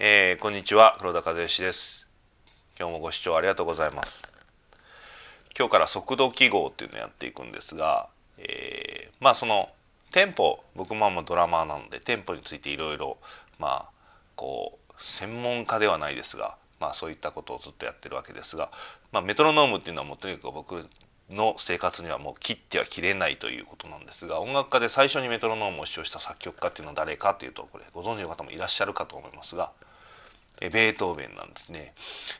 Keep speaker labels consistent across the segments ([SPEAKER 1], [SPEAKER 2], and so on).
[SPEAKER 1] えー、こんにちは黒田和義です今日もご視聴ありがとうございます今日から速度記号っていうのをやっていくんですが、えー、まあそのテンポ僕もまドラマーなのでテンポについていろいろまあこう専門家ではないですがまあそういったことをずっとやってるわけですが、まあ、メトロノームっていうのはもうとにかく僕の生活にはもう切っては切れないということなんですが音楽家で最初にメトロノームを使用した作曲家っていうのは誰かというとこれご存知の方もいらっしゃるかと思いますがベートーベンなんですね。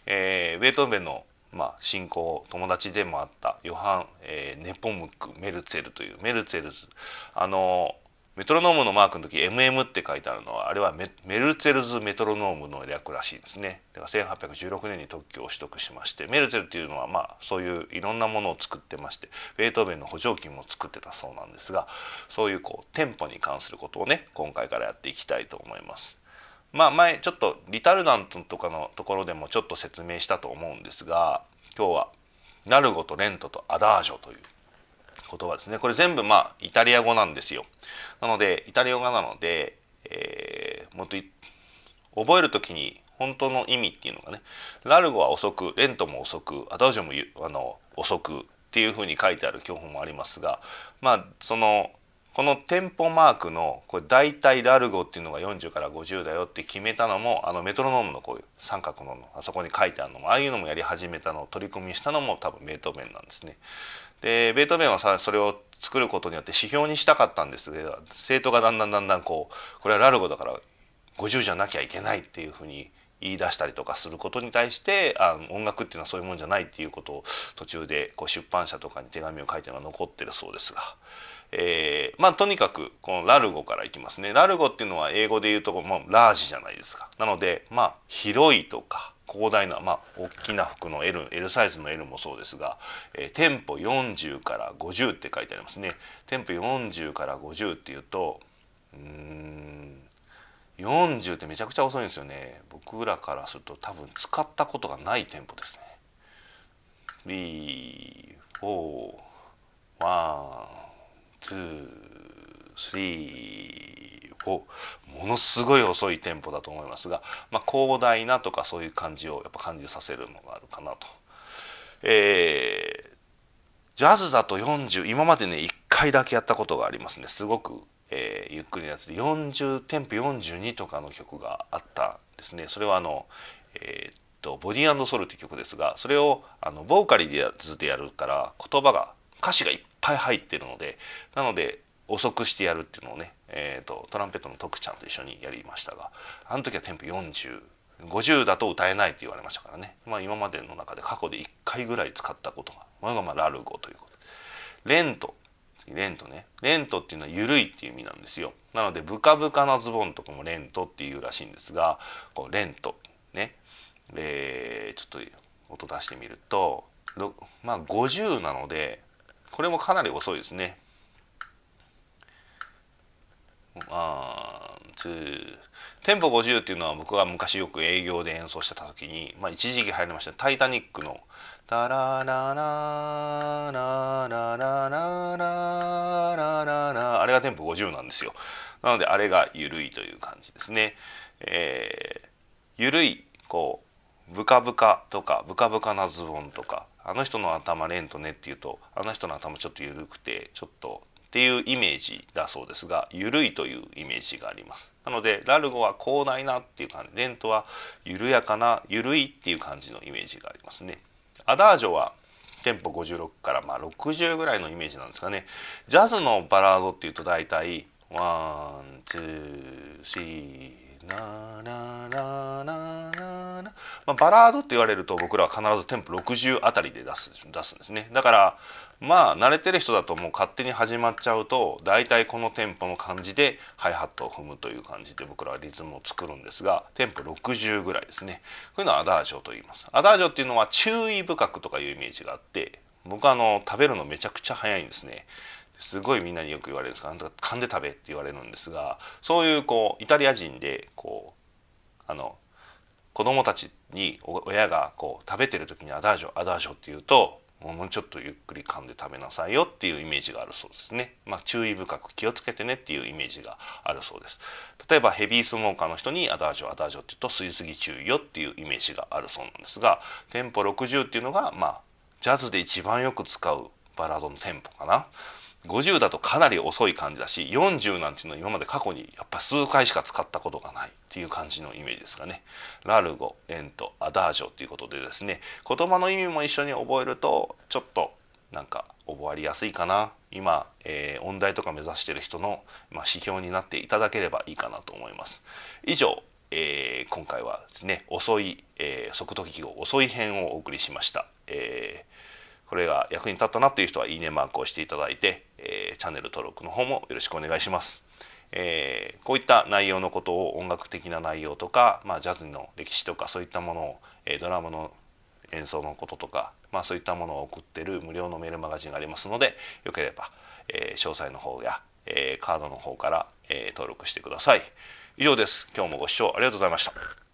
[SPEAKER 1] えー、ベートーベンのまあ、信仰友達でもあったヨハン、えー、ネポムクメルツェルというメルツェルズあのメトロノームのマークの時 MM って書いてあるのはあれはメメルツェルズメトロノームの略らしいですねだから1816年に特許を取得しましてメルツェルっていうのはまあそういういろんなものを作ってましてベートーベンの補助金も作ってたそうなんですがそういうこうテンポに関することをね今回からやっていきたいと思います。まあ前ちょっとリタルダントとかのところでもちょっと説明したと思うんですが今日はナルゴとレントとアダージョという言葉ですねこれ全部まあイタリア語なんですよなのでイタリア語なので、えー、もっと覚える時に本当の意味っていうのがねラルゴは遅くレントも遅くアダージョもあの遅くっていうふうに書いてある教本もありますがまあそのこの店舗マークのこれ大体ラルゴっていうのが40から50だよって決めたのもあのメトロノームのこういう三角ののあそこに書いてあるのもああいうのもやり始めたのを取り組みしたのも多分ベートーベンなんですね。でベートーベンはさそれを作ることによって指標にしたかったんですけど生徒がだんだんだんだんこうこれはラルゴだから50じゃなきゃいけないっていうふうに言い出したりとかすることに対してあの音楽っていうのはそういうもんじゃないっていうことを途中でこう出版社とかに手紙を書いてるのは残ってるそうですが、えー、まあとにかくこのラルゴからいきますねラルゴっていうのは英語で言うとこ、まあ、ラージじゃないですかなのでまあ広いとか広大なまあ大きな服の L, L サイズの L もそうですが、えー、店舗40から50って書いてありますね店舗40から50っていうとうん40ってめちゃくちゃ遅いんですよね僕らからすると多分使ったことがないテンポですね3 4 1 2 3ものすごい遅いテンポだと思いますが、まあ、広大なとかそういう感じをやっぱ感じさせるのがあるかなと。えー、ジャズだと40今までね1回だけやったことがありますねすごくえー、ゆっくりなやつで40テンポ42とかの曲があったですねそれはあの、えー、っとボディソルっていう曲ですがそれをあのボーカリでずっとやるから言葉が歌詞がいっぱい入ってるのでなので遅くしてやるっていうのをね、えーと、とトランペットの徳ちゃんと一緒にやりましたがあの時はテンポ40。50だと歌えないって言われましたからね、まあ、今までの中で過去で1回ぐらい使ったことが、まあ、まあラルゴということレント次レントねレントっていうのは緩いっていう意味なんですよなのでブカブカなズボンとかもレントっていうらしいんですがこうレントねえー、ちょっと音出してみるとまあ50なのでこれもかなり遅いですねワンテンポ50っていうのは僕が昔よく営業で演奏してた時に、まあ、一時期入りました「タイタニック」の「タララララララララが全部50なんですよ。なのであれが緩いという感じですね。えー、緩いこうブカブカとかブカブカなズボンとかあの人の頭レントねっていうとあの人の頭ちょっと緩くてちょっとっていうイメージだそうですが緩いというイメージがありますなのでラルゴは広大なっていう感じレントは緩やかな緩いっていう感じのイメージがありますねアダージョはテンポ56からまあ60ぐらいのイメージなんですかねジャズのバラードっていうと大体ワンツースリーまあ、バラードって言われると僕らは必ずテンポ60あたりで出す出すんですねだからまあ慣れてる人だともう勝手に始まっちゃうと大体このテンポの感じでハイハットを踏むという感じで僕らはリズムを作るんですがテンポ60ぐらいですねこういうのはアダージョと言いますアダージョっていうのは注意深くとかいうイメージがあって僕はあの食べるのめちゃくちゃ早いんですねすごいみんなによく言われるんですが「なんとか勘で食べ」って言われるんですがそういうこうイタリア人でこうあの子供たちに親がこう食べてる時に「アダージョアダージョ」って言うともうちょっとゆっくり噛んで食べなさいよっていうイメージがあるそうですね。まあ、注意深く気をつけてねっていうイメージがあるそうです。例えばヘビースモーカーの人にアダージョアダージョって言うと吸いすぎ注意よっていうイメージがあるそうなんですが、テンポ60っていうのがまあジャズで一番よく使うバラードのテンポかな。50だとかなり遅い感じだし40なんていうのは今まで過去にやっぱ数回しか使ったことがないっていう感じのイメージですかね。ラルゴエントアダージョということでですね言葉の意味も一緒に覚えるとちょっとなんか覚えやすいかな今、えー、音大とか目指してる人の、まあ、指標になっていただければいいかなと思います。以上、えー、今回はですね遅い、えー、速度記号遅い編をお送りしました。えーこれが役に立ったなという人はいいねマークをしていただいて、えー、チャンネル登録の方もよろしくお願いします。えー、こういった内容のことを音楽的な内容とか、まあ、ジャズの歴史とかそういったものを、えー、ドラマの演奏のこととか、まあ、そういったものを送ってる無料のメールマガジンがありますのでよければ、えー、詳細の方や、えー、カードの方から、えー、登録してください。以上です。今日もご視聴ありがとうございました。